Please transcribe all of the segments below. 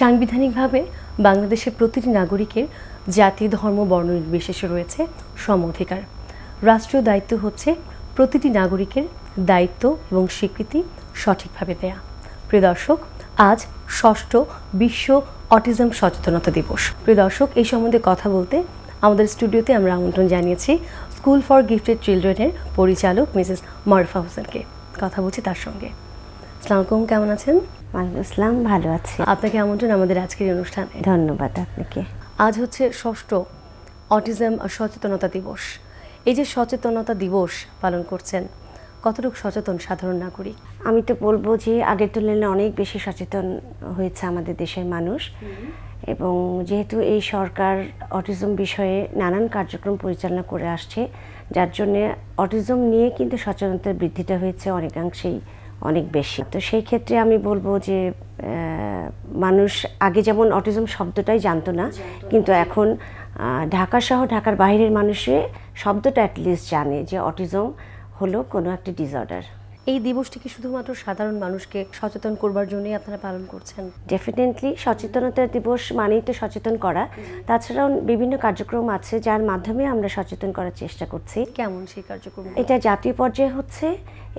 সাংবিধানিকভাবে বাংলাদেশের প্রতিটি নাগরিকের জাতি ধর্ম বর্ণ নির্বিশেষে রয়েছে সম অধিকার রাষ্ট্রীয় দায়িত্ব হচ্ছে প্রতিটি নাগরিকের দায়িত্ব এবং স্বীকৃতি সঠিকভাবে দেয়া প্রিয় দর্শক আজ ষষ্ঠ বিশ্ব অটিজম সচেতনতা দিবস প্রিয় দর্শক এই সম্বন্ধে কথা বলতে আমাদের স্টুডিওতে আমরা আমন্ত্রণ জানিয়েছি স্কুল ফর গিফটেড চিলড্রেনের পরিচালক মিসেস মারফা হোসেনকে কথা বলছি তার সঙ্গে আলাইকুম কেমন আছেন ওয়ালাইকুম আসসালাম ভালো আছি আপনাকে আমন্ত্রণ আমাদের আজকের অনুষ্ঠানে ধন্যবাদ আপনাকে আজ হচ্ছে ষষ্ঠ অটিজম সচেতনতা দিবস এই যে সচেতনতা দিবস পালন করছেন কতটুকু সচেতন সাধারণ নাগরিক আমি তো বলবো যে আগের তুলনায় অনেক বেশি সচেতন হয়েছে আমাদের দেশের মানুষ এবং যেহেতু এই সরকার অটিজম বিষয়ে নানান কার্যক্রম পরিচালনা করে আসছে যার জন্যে অটিজম নিয়ে কিন্তু সচেতনতার বৃদ্ধিটা হয়েছে অনেকাংশেই অনেক বেশি তো সেই ক্ষেত্রে আমি বলবো যে মানুষ আগে যেমন অটিজম শব্দটাই জানতো না কিন্তু এখন ঢাকা সহ ঢাকার বাইরের মানুষে শব্দটা অ্যাটলিস্ট জানে যে অটিজম হলো কোনো একটি ডিসঅর্ডার এই দিবসটি কি শুধুমাত্র সাধারণ মানুষকে সচেতন করবার জন্যই আপনারা পালন করছেন ডেফিনেটলি সচেতনতা দিবস মানেই তো সচেতন করা তাছাড়াও বিভিন্ন কার্যক্রম আছে যার মাধ্যমে আমরা সচেতন করার চেষ্টা করছি কেমন সেই কার্যক্রম এটা জাতীয় পর্যায়ে হচ্ছে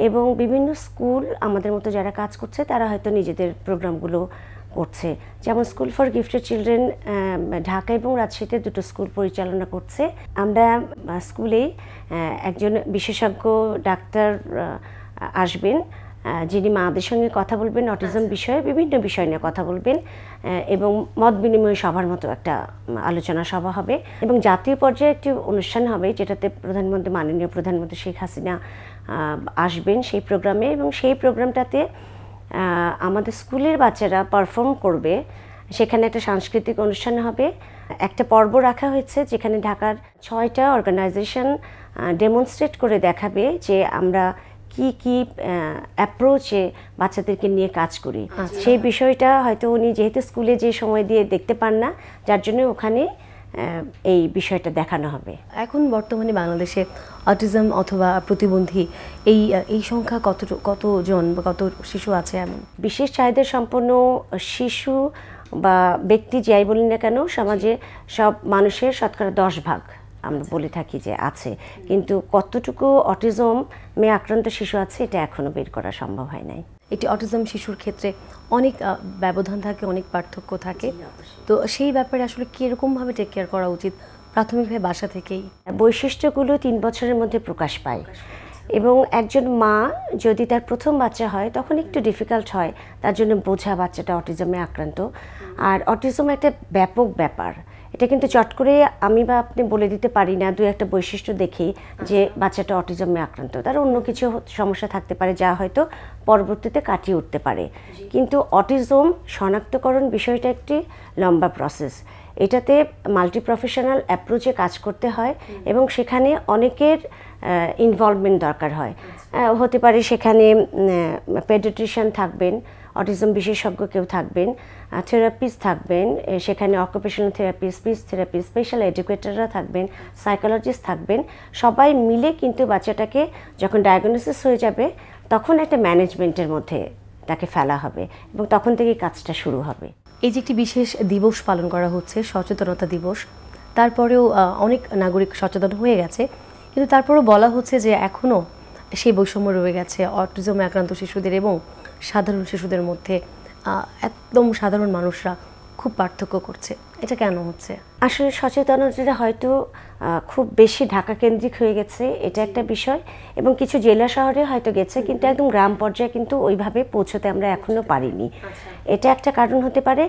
এবং বিভিন্ন স্কুল আমাদের মতো যারা কাজ করছে তারা হয়তো নিজেদের প্রোগ্রামগুলো করছে যেমন school for gifted children Dhaka এবং রাজশাহীতে দুটো স্কুল পরিচালনা করছে আমরা স্কুলে একজন বিশেষজ্ঞ ডাক্তার আসবেন যিনি মাদের সঙ্গে কথা বলবেন অটিজম আচ্ছা। বিষয়ে বিভিন্ন বিষয় নিয়ে কথা বলবেন এবং মত বিনিময় সভার মতো একটা আলোচনা সভা হবে এবং জাতীয় পর্যায়ে একটি অনুষ্ঠান হবে যেটাতে প্রধানমন্ত্রী মাননীয় প্রধানমন্ত্রী শেখ হাসিনা আসবেন সেই প্রোগ্রামে এবং সেই প্রোগ্রামটাতে আমাদের স্কুলের বাচ্চারা পারফর্ম করবে সেখানে একটা সাংস্কৃতিক অনুষ্ঠান হবে একটা পর্ব রাখা হয়েছে যেখানে ঢাকার ছয়টা অর্গানাইজেশন ডেমনস্ট্রেট করে দেখাবে যে আমরা কি কি অ্যাপ্রোচে বাচ্চাদেরকে নিয়ে কাজ করি আচ্ছা। সেই বিষয়টা হয়তো উনি যেহেতু স্কুলে যে সময় দিয়ে দেখতে পান না যার জন্য ওখানে এই বিষয়টা দেখানো হবে এখন বর্তমানে বাংলাদেশে অটিজম অথবা প্রতিবন্ধী এই এই সংখ্যা কত কতজন বা কত শিশু আছে এমন বিশেষ চাহিদা সম্পন্ন শিশু বা ব্যক্তি যাই বলি না কেন সমাজে সব মানুষের শতকরা দশ ভাগ আমরা বলে থাকি যে আছে কিন্তু কতটুকু অটিজমে আক্রান্ত শিশু আছে এটা এখনও বের করা সম্ভব হয় নাই এটি অটিজম শিশুর ক্ষেত্রে অনেক ব্যবধান থাকে অনেক পার্থক্য থাকে তো সেই ব্যাপারে আসলে কীরকমভাবে টেক কেয়ার করা উচিত প্রাথমিকভাবে বাসা থেকেই বৈশিষ্ট্যগুলো তিন বছরের মধ্যে প্রকাশ পায় আচ্ছা। এবং একজন মা যদি তার প্রথম বাচ্চা হয় তখন একটু ডিফিকাল্ট হয় তার জন্য বোঝা বাচ্চাটা অটিজমে আক্রান্ত আর অটিজম একটা ব্যাপক ব্যাপার এটা কিন্তু চট করে আমি বা আপনি বলে দিতে পারি না দু একটা বৈশিষ্ট্য দেখি যে আচ্ছা। বাচ্চাটা অটিজমে আক্রান্ত তার অন্য কিছু সমস্যা থাকতে পারে যা হয়তো পরবর্তীতে কাটিয়ে উঠতে পারে কিন্তু অটিজম শনাক্তকরণ বিষয়টা একটি লম্বা প্রসেস এটাতে মাল্টি প্রফেশনাল অ্যাপ্রোচে কাজ করতে হয় এবং সেখানে অনেকের ইনভলভমেন্ট দরকার হয় আচ্ছা। হতে পারে সেখানে পেডিট্রিশিয়ান থাকবেন অটিজম বিশেষজ্ঞ কেউ থাকবেন থেরাপিস্ট থাকবেন সেখানে occupational therapy speech therapy special এডুকেটাররা থাকবেন সাইকোলজিস্ট থাকবেন সবাই মিলে কিন্তু বাচ্চাটাকে যখন ডায়াগনোসিস হয়ে যাবে তখন একটা ম্যানেজমেন্টের মধ্যে তাকে ফেলা হবে এবং তখন থেকেই কাজটা শুরু হবে এই যে একটি বিশেষ দিবস পালন করা হচ্ছে সচেতনতা দিবস তারপরেও অনেক নাগরিক সচেতন হয়ে গেছে কিন্তু তারপরেও বলা হচ্ছে যে এখনও সেই বৈষম্য রয়ে গেছে অটিজমে আক্রান্ত শিশুদের এবং সাধারণ শিশুদের মধ্যে একদম সাধারণ মানুষরা খুব পার্থক্য করছে এটা কেন হচ্ছে আসলে সচেতনতা হয়তো খুব বেশি ঢাকা কেন্দ্রিক হয়ে গেছে এটা একটা বিষয় এবং কিছু জেলা শহরে হয়তো গেছে কিন্তু একদম গ্রাম পর্যায়ে কিন্তু ওইভাবে পৌঁছতে আমরা এখনও পারিনি আচ্ছা। এটা একটা কারণ হতে পারে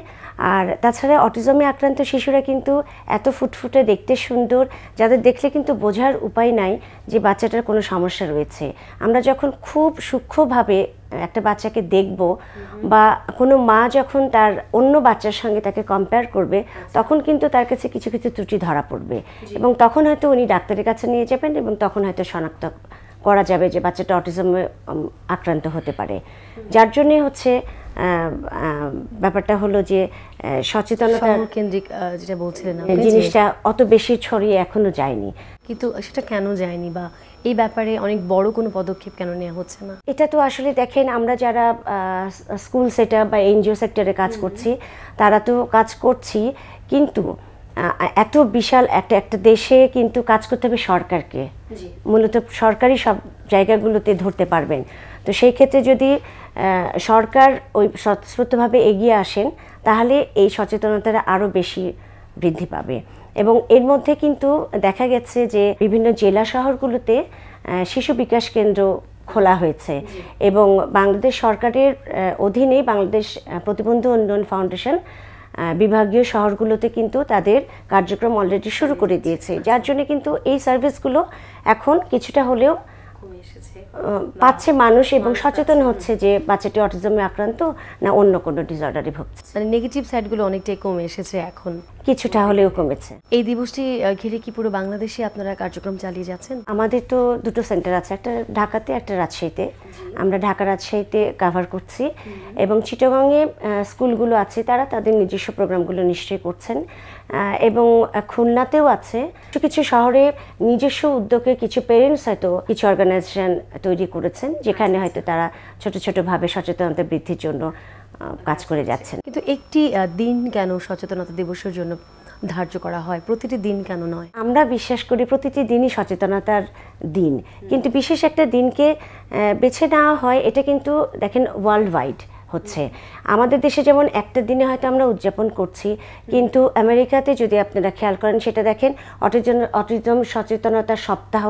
আর তাছাড়া অটিজমে আক্রান্ত শিশুরা কিন্তু এত ফুটফুটে দেখতে সুন্দর যাদের দেখলে কিন্তু বোঝার উপায় নাই যে বাচ্চাটার কোনো সমস্যা রয়েছে আমরা যখন খুব সূক্ষ্মভাবে একটা বাচ্চাকে দেখব বা কোনো মা যখন তার অন্য বাচ্চার সঙ্গে তাকে কম্পেয়ার করবে আচ্ছা। তখন কিন্তু তার কাছে কিছু কিছু ত্রুটি ধরা পড়বে এবং তখন হয়তো উনি ডাক্তারের কাছে নিয়ে যাবেন এবং তখন হয়তো শনাক্ত করা যাবে যে বাচ্চাটা অটিজমে আক্রান্ত হতে পারে যার জন্য হচ্ছে ব্যাপারটা হলো যে সচেতনতা কেন্দ্রিক যেটা বলছিলেন হ্যাঁ, জিনিসটা অত বেশি ছড়িয়ে এখনো যায়নি কিন্তু সেটা কেন যায়নি বা এই ব্যাপারে অনেক বড় কোনো পদক্ষেপ কেন নেওয়া হচ্ছে না এটা তো আসলে দেখেন আমরা যারা স্কুল সেটআপ বা এনজিও সেক্টরে কাজ করছি তারা তো কাজ করছি কিন্তু এত বিশাল একটা একটা দেশে কিন্তু কাজ করতে হবে সরকারকে মূলত সরকারি সব জায়গাগুলোতে ধরতে পারবেন তো সেই ক্ষেত্রে যদি সরকার ওই স্বতঃস্ফূর্তভাবে এগিয়ে আসেন তাহলে এই সচেতনতাটা আরও বেশি বৃদ্ধি পাবে এবং এর মধ্যে কিন্তু দেখা গেছে যে বিভিন্ন জেলা শহরগুলোতে শিশু বিকাশ কেন্দ্র খোলা হয়েছে এবং বাংলাদেশ সরকারের অধীনে বাংলাদেশ প্রতিবন্ধী উন্নয়ন ফাউন্ডেশন বিভাগীয় শহরগুলোতে কিন্তু তাদের কার্যক্রম অলরেডি শুরু করে দিয়েছে যার জন্য কিন্তু এই সার্ভিসগুলো এখন কিছুটা হলেও পাচ্ছে মানুষ এবং সচেতন হচ্ছে যে বাচ্চাটি অটিজমে আক্রান্ত না অন্য কোনো ডিসঅর্ডারে ভুগছে মানে নেগেটিভ সাইডগুলো অনেকটাই কমে এসেছে এখন কিছুটা হলেও কমেছে এই দিবসটি ঘিরে কি পুরো বাংলাদেশে আপনারা কার্যক্রম চালিয়ে যাচ্ছেন আমাদের তো দুটো সেন্টার আছে একটা ঢাকাতে একটা রাজশাহীতে আমরা ঢাকা রাজশাহীতে কাভার করছি এবং চিটগাঙে স্কুলগুলো আছে তারা তাদের নিজস্ব প্রোগ্রামগুলো নিশ্চয়ই করছেন এবং খুলনাতেও আছে কিছু কিছু শহরে নিজস্ব উদ্যোগে কিছু পেরেন্টস হয়তো কিছু অর্গানাইজেশন তৈরি করেছেন যেখানে আচ্ছা, হয়তো আচ্ছা। তারা ছোট ছোটোভাবে সচেতনতা বৃদ্ধির জন্য কাজ করে যাচ্ছেন কিন্তু একটি দিন কেন সচেতনতা দিবসের জন্য ধার্য করা হয় প্রতিটি দিন কেন নয় আমরা বিশ্বাস করি প্রতিটি দিনই সচেতনতার দিন কিন্তু বিশেষ একটা দিনকে বেছে নেওয়া হয় এটা কিন্তু দেখেন ওয়ার্ল্ড ওয়াইড হচ্ছে আমাদের দেশে যেমন একটা দিনে হয়তো আমরা উদযাপন করছি কিন্তু আমেরিকাতে যদি আপনারা খেয়াল করেন সেটা দেখেন অটিজন অটিজম সচেতনতা সপ্তাহ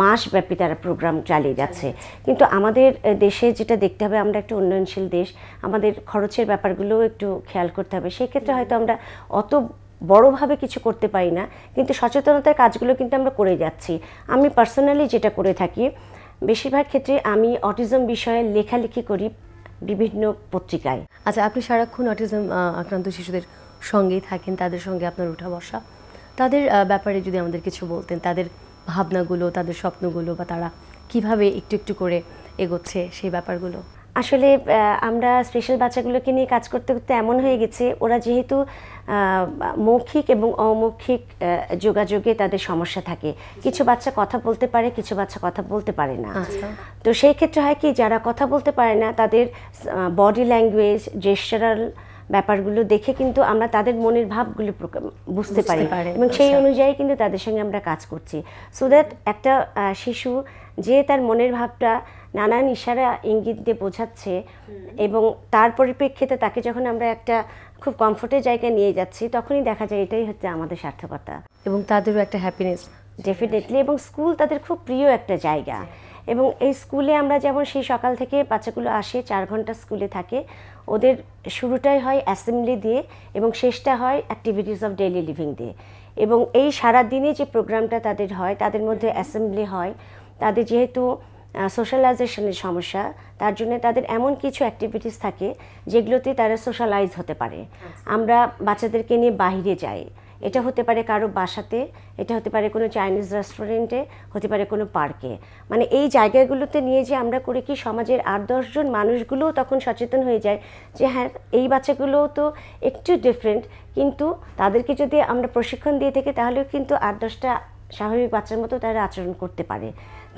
মাসব্যাপী তারা প্রোগ্রাম চালিয়ে যাচ্ছে কিন্তু আমাদের দেশে যেটা দেখতে হবে আমরা একটা উন্নয়নশীল দেশ আমাদের খরচের ব্যাপারগুলোও একটু খেয়াল করতে হবে সেক্ষেত্রে হয়তো আমরা অত বড়োভাবে কিছু করতে পারি না কিন্তু সচেতনতার কাজগুলো কিন্তু আমরা করে যাচ্ছি আমি পার্সোনালি যেটা করে থাকি বেশিরভাগ ক্ষেত্রে আমি অটিজম বিষয়ে লেখালেখি করি বিভিন্ন পত্রিকায় আচ্ছা আপনি সারাক্ষণ অটিজম আক্রান্ত শিশুদের সঙ্গেই থাকেন তাদের সঙ্গে আপনার উঠা বসা তাদের ব্যাপারে যদি আমাদের কিছু বলতেন তাদের ভাবনাগুলো তাদের স্বপ্নগুলো বা তারা কিভাবে একটু একটু করে এগোচ্ছে সেই ব্যাপারগুলো আসলে আমরা স্পেশাল বাচ্চাগুলোকে নিয়ে কাজ করতে করতে এমন হয়ে গেছে ওরা যেহেতু মৌখিক এবং অমৌখিক যোগাযোগে তাদের সমস্যা থাকে কিছু বাচ্চা কথা বলতে পারে কিছু বাচ্চা কথা বলতে পারে না আচ্ছা। তো সেই ক্ষেত্রে হয় কি যারা কথা বলতে পারে না তাদের বডি ল্যাঙ্গুয়েজ জেস্টারাল ব্যাপারগুলো দেখে কিন্তু আমরা তাদের মনের ভাবগুলো বুঝতে পারি এবং সেই আচ্ছা। অনুযায়ী কিন্তু তাদের সঙ্গে আমরা কাজ করছি সো দ্যাট একটা শিশু যে তার মনের ভাবটা নানান ইশারা ইঙ্গিত দিয়ে বোঝাচ্ছে এবং তার পরিপ্রেক্ষিতে তাকে যখন আমরা একটা খুব কমফোর্টের জায়গায় নিয়ে যাচ্ছি তখনই দেখা যায় এটাই হচ্ছে আমাদের সার্থকতা এবং তাদেরও একটা হ্যাপিনেস ডেফিনেটলি এবং স্কুল তাদের খুব প্রিয় একটা জায়গা এবং এই স্কুলে আমরা যেমন সেই সকাল থেকে বাচ্চাগুলো আসে চার ঘন্টা স্কুলে থাকে ওদের শুরুটাই হয় অ্যাসেম্বলি দিয়ে এবং শেষটা হয় অ্যাক্টিভিটিস অফ ডেইলি লিভিং দিয়ে এবং এই সারা দিনে যে প্রোগ্রামটা তাদের হয় তাদের মধ্যে অ্যাসেম্বলি হয় তাদের যেহেতু সোশ্যালাইজেশনের সমস্যা তার জন্য তাদের এমন কিছু অ্যাক্টিভিটিস থাকে যেগুলোতে তারা সোশ্যালাইজ হতে পারে আচ্ছা। আমরা বাচ্চাদেরকে নিয়ে বাহিরে যাই এটা হতে পারে কারো বাসাতে এটা হতে পারে কোনো চাইনিজ রেস্টুরেন্টে হতে পারে কোনো পার্কে মানে এই জায়গাগুলোতে নিয়ে যে আমরা করি কি সমাজের আট দশজন মানুষগুলোও তখন সচেতন হয়ে যায় যে হ্যাঁ এই বাচ্চাগুলোও তো একটু ডিফারেন্ট কিন্তু তাদেরকে যদি আমরা প্রশিক্ষণ দিয়ে থাকি তাহলেও কিন্তু আট দশটা স্বাভাবিক বাচ্চার মতো তারা আচরণ করতে পারে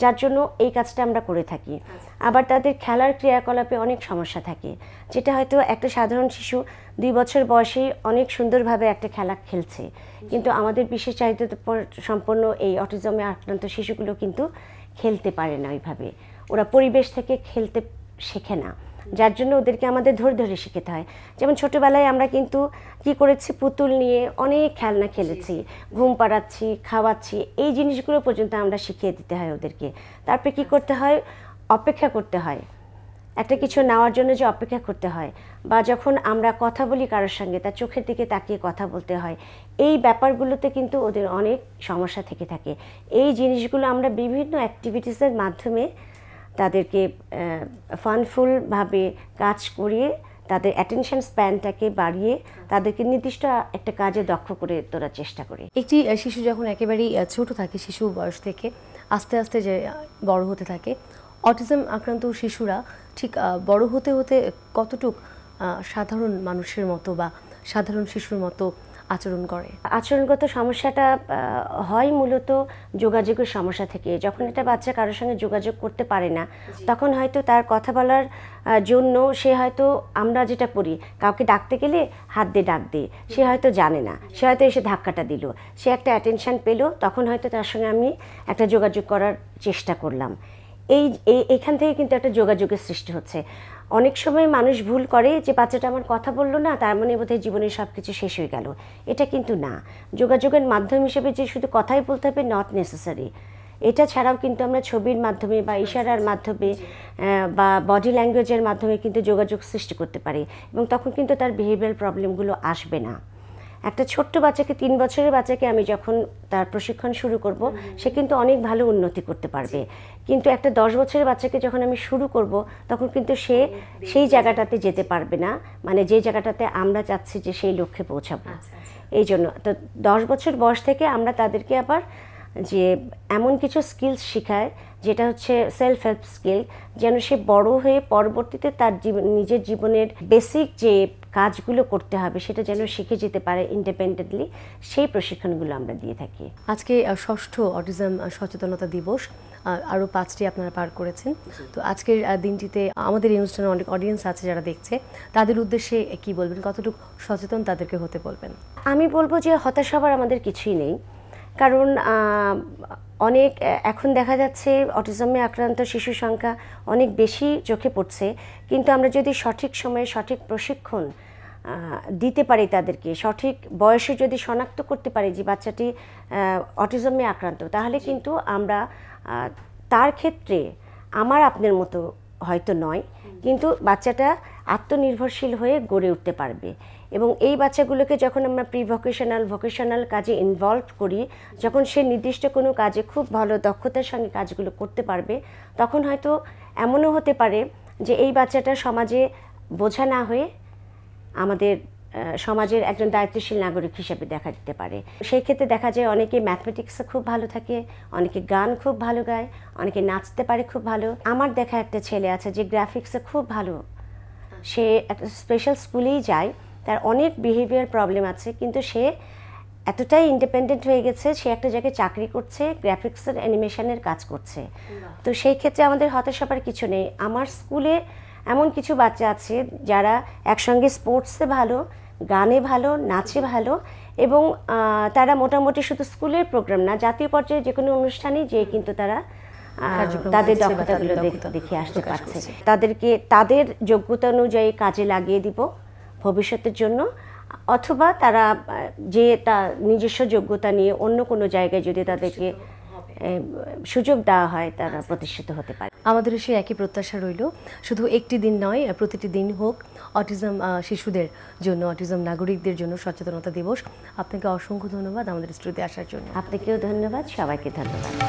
যার জন্য এই কাজটা আমরা করে থাকি আচ্ছা। আবার তাদের খেলার ক্রিয়াকলাপে অনেক সমস্যা থাকে যেটা হয়তো একটা সাধারণ শিশু দুই বছর বয়সেই অনেক সুন্দরভাবে একটা খেলা খেলছে কিন্তু আমাদের বিশেষ চাহিদা সম্পন্ন এই অটিজমে আক্রান্ত শিশুগুলো কিন্তু খেলতে পারে না ওইভাবে ওরা পরিবেশ থেকে খেলতে শেখে না যার জন্য ওদেরকে আমাদের ধরে ধরে শিখতে হয় যেমন ছোটবেলায় আমরা কিন্তু কি করেছি পুতুল নিয়ে অনেক খেলনা খেলেছি ঘুম পাড়াচ্ছি খাওয়াচ্ছি এই জিনিসগুলো পর্যন্ত আমরা শিখিয়ে দিতে হয় ওদেরকে তারপরে কি করতে হয় অপেক্ষা করতে হয় একটা কিছু নেওয়ার জন্য যে অপেক্ষা করতে হয় বা যখন আমরা কথা বলি কারোর সঙ্গে তার চোখের দিকে তাকিয়ে কথা বলতে হয় এই ব্যাপারগুলোতে কিন্তু ওদের অনেক সমস্যা থেকে থাকে এই জিনিসগুলো আমরা বিভিন্ন অ্যাক্টিভিটিসের মাধ্যমে তাদেরকে ফানফুলভাবে কাজ করিয়ে তাদের অ্যাটেনশন স্প্যানটাকে বাড়িয়ে তাদেরকে নির্দিষ্ট একটা কাজে দক্ষ করে তোলার চেষ্টা করি একটি শিশু যখন একেবারেই ছোট থাকে শিশু বয়স থেকে আস্তে আস্তে যে বড় হতে থাকে অটিজম আক্রান্ত শিশুরা ঠিক বড় হতে হতে কতটুক সাধারণ মানুষের মতো বা সাধারণ শিশুর মতো আচরণ করে আচরণগত সমস্যাটা হয় মূলত যোগাযোগের সমস্যা থেকে যখন একটা বাচ্চা কারোর সঙ্গে যোগাযোগ করতে পারে না তখন হয়তো তার কথা বলার জন্য সে হয়তো আমরা যেটা পড়ি কাউকে ডাকতে গেলে হাত দিয়ে ডাক দিয়ে সে হয়তো জানে না সে হয়তো এসে ধাক্কাটা দিল সে একটা অ্যাটেনশান পেলো তখন হয়তো তার সঙ্গে আমি একটা যোগাযোগ করার চেষ্টা করলাম এই এখান থেকে কিন্তু একটা যোগাযোগের সৃষ্টি হচ্ছে অনেক সময় মানুষ ভুল করে যে বাচ্চাটা আমার কথা বললো না তার মানে বোধহয় জীবনের সব কিছু শেষ হয়ে গেল এটা কিন্তু না যোগাযোগের মাধ্যম হিসেবে যে শুধু কথাই বলতে হবে নট নেসেসারি এটা ছাড়াও কিন্তু আমরা ছবির মাধ্যমে বা আচ্ছা, ইশারার আচ্ছা। মাধ্যমে বা বডি ল্যাঙ্গুয়েজের মাধ্যমে কিন্তু যোগাযোগ সৃষ্টি করতে পারি এবং তখন কিন্তু তার বিহেভিয়ার প্রবলেমগুলো আসবে না একটা ছোট্ট বাচ্চাকে তিন বছরের বাচ্চাকে আমি যখন তার প্রশিক্ষণ শুরু করব সে কিন্তু অনেক ভালো উন্নতি করতে পারবে কিন্তু একটা দশ বছরের বাচ্চাকে যখন আমি শুরু করব তখন কিন্তু সে সেই জায়গাটাতে যেতে পারবে না মানে যে জায়গাটাতে আমরা চাচ্ছি যে সেই লক্ষ্যে পৌঁছাবো আচ্ছা, আচ্ছা। এই জন্য তো দশ বছর বয়স থেকে আমরা তাদেরকে আবার যে এমন কিছু স্কিলস শেখায় যেটা হচ্ছে সেলফ হেল্প স্কিল যেন সে বড় হয়ে পরবর্তীতে তার জীবন নিজের জীবনের বেসিক যে কাজগুলো করতে হবে সেটা যেন শিখে যেতে পারে ইন্ডিপেন্ডেন্টলি সেই প্রশিক্ষণগুলো আমরা দিয়ে থাকি আজকে ষষ্ঠ অটিজম সচেতনতা দিবস আরও পাঁচটি আপনারা পার করেছেন তো আজকের দিনটিতে আমাদের অনুষ্ঠানে অনেক অডিয়েন্স আছে যারা দেখছে তাদের উদ্দেশ্যে কি বলবেন কতটুকু সচেতন তাদেরকে হতে বলবেন আমি বলবো যে হতাশ হবার আমাদের কিছুই নেই কারণ অনেক এখন দেখা যাচ্ছে অটিজমে আক্রান্ত শিশুর সংখ্যা অনেক বেশি চোখে পড়ছে কিন্তু আমরা যদি সঠিক সময়ে সঠিক প্রশিক্ষণ দিতে পারি তাদেরকে সঠিক বয়সে যদি শনাক্ত করতে পারি যে বাচ্চাটি অটিজমে আক্রান্ত তাহলে কিন্তু আমরা তার ক্ষেত্রে আমার আপনার মতো হয়তো নয় কিন্তু বাচ্চাটা আত্মনির্ভরশীল হয়ে গড়ে উঠতে পারবে এবং এই বাচ্চাগুলোকে যখন আমরা প্রি ভোকেশনাল ভোকেশনাল কাজে ইনভলভ করি যখন সে নির্দিষ্ট কোনো কাজে খুব ভালো দক্ষতার সঙ্গে কাজগুলো করতে পারবে তখন হয়তো এমনও হতে পারে যে এই বাচ্চাটা সমাজে বোঝা না হয়ে আমাদের সমাজের একজন দায়িত্বশীল নাগরিক হিসেবে দেখা দিতে পারে সেই ক্ষেত্রে দেখা যায় অনেকে ম্যাথমেটিক্সে খুব ভালো থাকে অনেকে গান খুব ভালো গায় অনেকে নাচতে পারে খুব ভালো আমার দেখা একটা ছেলে আছে যে গ্রাফিক্সে খুব ভালো সে একটা স্পেশাল স্কুলেই যায় তার অনেক বিহেভিয়ার প্রবলেম আছে কিন্তু সে এতটাই ইন্ডিপেন্ডেন্ট হয়ে গেছে সে একটা জায়গায় চাকরি করছে গ্রাফিক্সের অ্যানিমেশনের কাজ করছে তো সেই ক্ষেত্রে আমাদের হতাশ হবার কিছু নেই আমার স্কুলে এমন কিছু বাচ্চা আছে যারা একসঙ্গে স্পোর্টসে ভালো গানে ভালো নাচে ভালো এবং তারা মোটামুটি শুধু স্কুলের প্রোগ্রাম না জাতীয় পর্যায়ে যে কোনো অনুষ্ঠানে যেয়ে কিন্তু তারা তাদের দক্ষতাগুলো দেখে আসতে পারছে তাদেরকে তাদের যোগ্যতা অনুযায়ী কাজে লাগিয়ে দিব ভবিষ্যতের জন্য অথবা তারা যে তা নিজস্ব যোগ্যতা নিয়ে অন্য কোনো জায়গায় যদি তাদেরকে সুযোগ দেওয়া হয় তারা আচ্ছা, আচ্ছা। প্রতিষ্ঠিত হতে পারে আমাদেরও সেই একই প্রত্যাশা রইল শুধু একটি দিন নয় প্রতিটি দিন হোক অটিজম শিশুদের জন্য অটিজম নাগরিকদের জন্য সচেতনতা দিবস আপনাকে অসংখ্য ধন্যবাদ আমাদের স্টুডিওতে আসার জন্য আপনাকেও ধন্যবাদ সবাইকে ধন্যবাদ